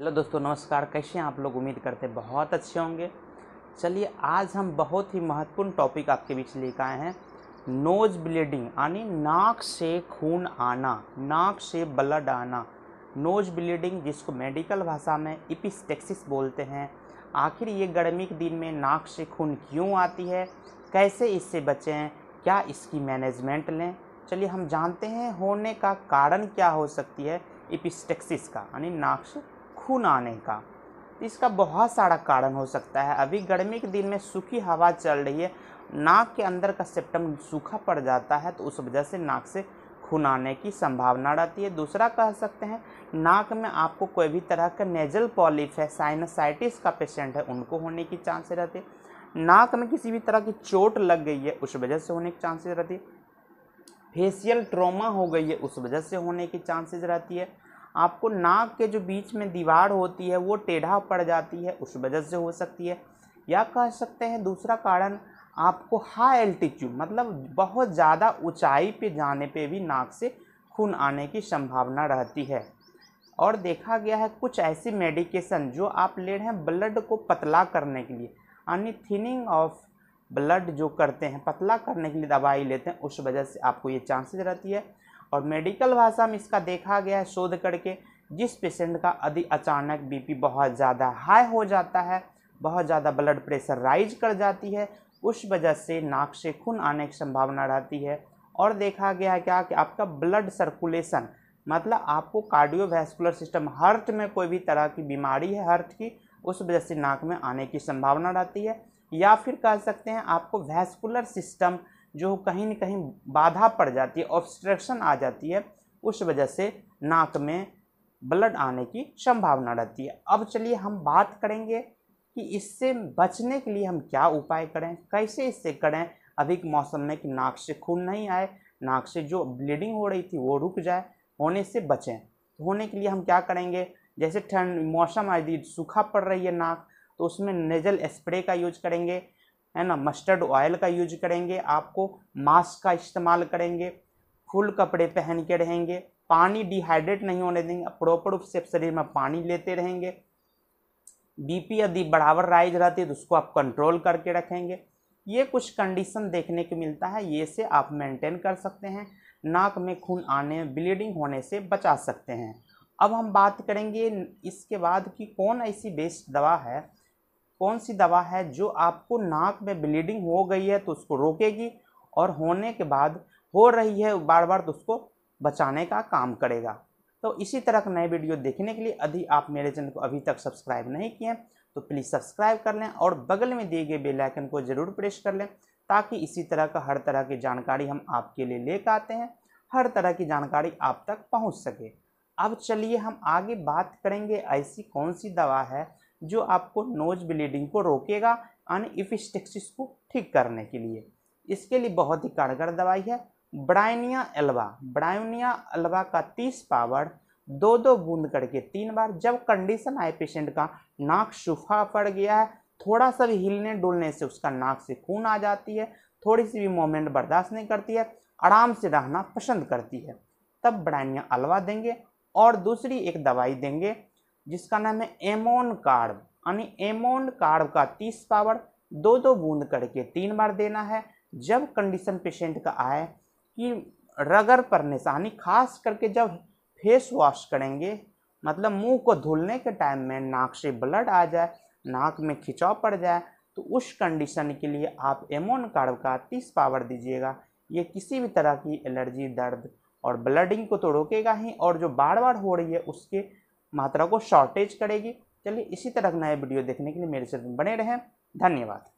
hello दोस्तों नमस्कार कैसे हैं आप लोग उम्मीद करते हैं बहुत अच्छे होंगे चलिए आज हम बहुत ही महत्वपूर्ण टॉपिक आपके बीच लेकर आए हैं नोज ब्लीडिंग यानी नाक से खून आना नाक से ब्लड आना नोज ब्लीडिंग जिसको मेडिकल भाषा में इपिस्टेक्सिस बोलते हैं आखिर ये गर्मी के दिन में नाक से खून क्यों आती है कैसे इससे बचें क्या इसकी मैनेजमेंट लें चलिए हम जानते हैं होने का कारण क्या हो सकती है इपिस्टेक्सिस का यानी नाक से खून आने का तो इसका बहुत सारा कारण हो सकता है अभी गर्मी के दिन में सूखी हवा चल रही है नाक के अंदर का सिप्टम सूखा पड़ जाता है तो उस वजह से नाक से खून आने की संभावना रहती है दूसरा कह सकते हैं नाक में आपको कोई भी तरह का नेजल पॉलिप है साइनसाइटिस का पेशेंट है उनको होने की चांसेस रहती है नाक में किसी भी तरह की चोट लग गई है उस वजह से होने की चांसेस रहती है फेशियल ट्रोमा हो गई है उस वजह से होने की चांसेज रहती है आपको नाक के जो बीच में दीवार होती है वो टेढ़ा पड़ जाती है उस वजह से हो सकती है या कह सकते हैं दूसरा कारण आपको हाई एल्टीट्यूड मतलब बहुत ज़्यादा ऊंचाई पे जाने पे भी नाक से खून आने की संभावना रहती है और देखा गया है कुछ ऐसी मेडिकेशन जो आप ले रहे हैं ब्लड को पतला करने के लिए यानी थिनिंग ऑफ ब्लड जो करते हैं पतला करने के लिए दवाई लेते हैं उस वजह से आपको ये चांसेस रहती है और मेडिकल भाषा में इसका देखा गया है शोध करके जिस पेशेंट का अधि अचानक बीपी बहुत ज़्यादा हाई हो जाता है बहुत ज़्यादा ब्लड प्रेशर राइज कर जाती है उस वजह से नाक से खून आने की संभावना रहती है और देखा गया है क्या कि आपका ब्लड सर्कुलेशन मतलब आपको कार्डियोवैस्कुलर सिस्टम हर्ट में कोई भी तरह की बीमारी है हर्ट की उस वजह से नाक में आने की संभावना रहती है या फिर कह सकते हैं आपको वैस्कुलर सिस्टम जो कहीं ना कहीं बाधा पड़ जाती है ऑब्स्ट्रक्शन आ जाती है उस वजह से नाक में ब्लड आने की संभावना रहती है अब चलिए हम बात करेंगे कि इससे बचने के लिए हम क्या उपाय करें कैसे इससे करें अभी के मौसम में कि नाक से खून नहीं आए नाक से जो ब्लीडिंग हो रही थी वो रुक जाए होने से बचें तो होने के लिए हम क्या करेंगे जैसे ठंड मौसम आदि सूखा पड़ रही है नाक तो उसमें नेजल स्प्रे का यूज करेंगे है ना मस्टर्ड ऑयल का यूज करेंगे आपको मास्क का इस्तेमाल करेंगे फुल कपड़े पहन के रहेंगे पानी डिहाइड्रेट नहीं होने देंगे प्रॉपर रूप से शरीर में पानी लेते रहेंगे बीपी यदि बराबर राइज रहती है तो उसको आप कंट्रोल करके रखेंगे ये कुछ कंडीशन देखने को मिलता है ये से आप मेंटेन कर सकते हैं नाक में खून आने ब्लीडिंग होने से बचा सकते हैं अब हम बात करेंगे इसके बाद कि कौन ऐसी बेस्ट दवा है कौन सी दवा है जो आपको नाक में ब्लीडिंग हो गई है तो उसको रोकेगी और होने के बाद हो रही है बार बार तो उसको बचाने का काम करेगा तो इसी तरह का नए वीडियो देखने के लिए यदि आप मेरे चैनल को अभी तक सब्सक्राइब नहीं किए तो प्लीज़ सब्सक्राइब कर लें और बगल में दिए गए बेलाइकन को ज़रूर प्रेस कर लें ताकि इसी तरह का हर तरह की जानकारी हम आपके लिए ले आते हैं हर तरह की जानकारी आप तक पहुँच सके अब चलिए हम आगे बात करेंगे ऐसी कौन सी दवा है जो आपको नोज ब्लीडिंग को रोकेगा अनइफिस्टेक्सिस को ठीक करने के लिए इसके लिए बहुत ही कारगर दवाई है ब्राइनिया एल्वा ब्राइनिया एल्वा का तीस पावर दो दो बूंद करके तीन बार जब कंडीशन आए पेशेंट का नाक शुफा पड़ गया है थोड़ा सा भी हिलने डुलने से उसका नाक से खून आ जाती है थोड़ी सी भी मोमेंट बर्दाश्त नहीं करती है आराम से रहना पसंद करती है तब ब्राइनिया अलवा देंगे और दूसरी एक दवाई देंगे जिसका नाम है एमोन कार्ब यानी एमोन कार्ब का तीस पावर दो दो बूंद करके तीन बार देना है जब कंडीशन पेशेंट का आए कि रगर पड़ने से यानी खास करके जब फेस वॉश करेंगे मतलब मुंह को धुलने के टाइम में नाक से ब्लड आ जाए नाक में खिंचाव पड़ जाए तो उस कंडीशन के लिए आप एमोन कार्ब का तीस पावर दीजिएगा ये किसी भी तरह की एलर्जी दर्द और ब्लडिंग को तो रोकेगा ही और जो बार बार हो रही है उसके मात्रा को शॉर्टेज करेगी चलिए इसी तरह का नया वीडियो देखने के लिए मेरे चैनल बने रहें धन्यवाद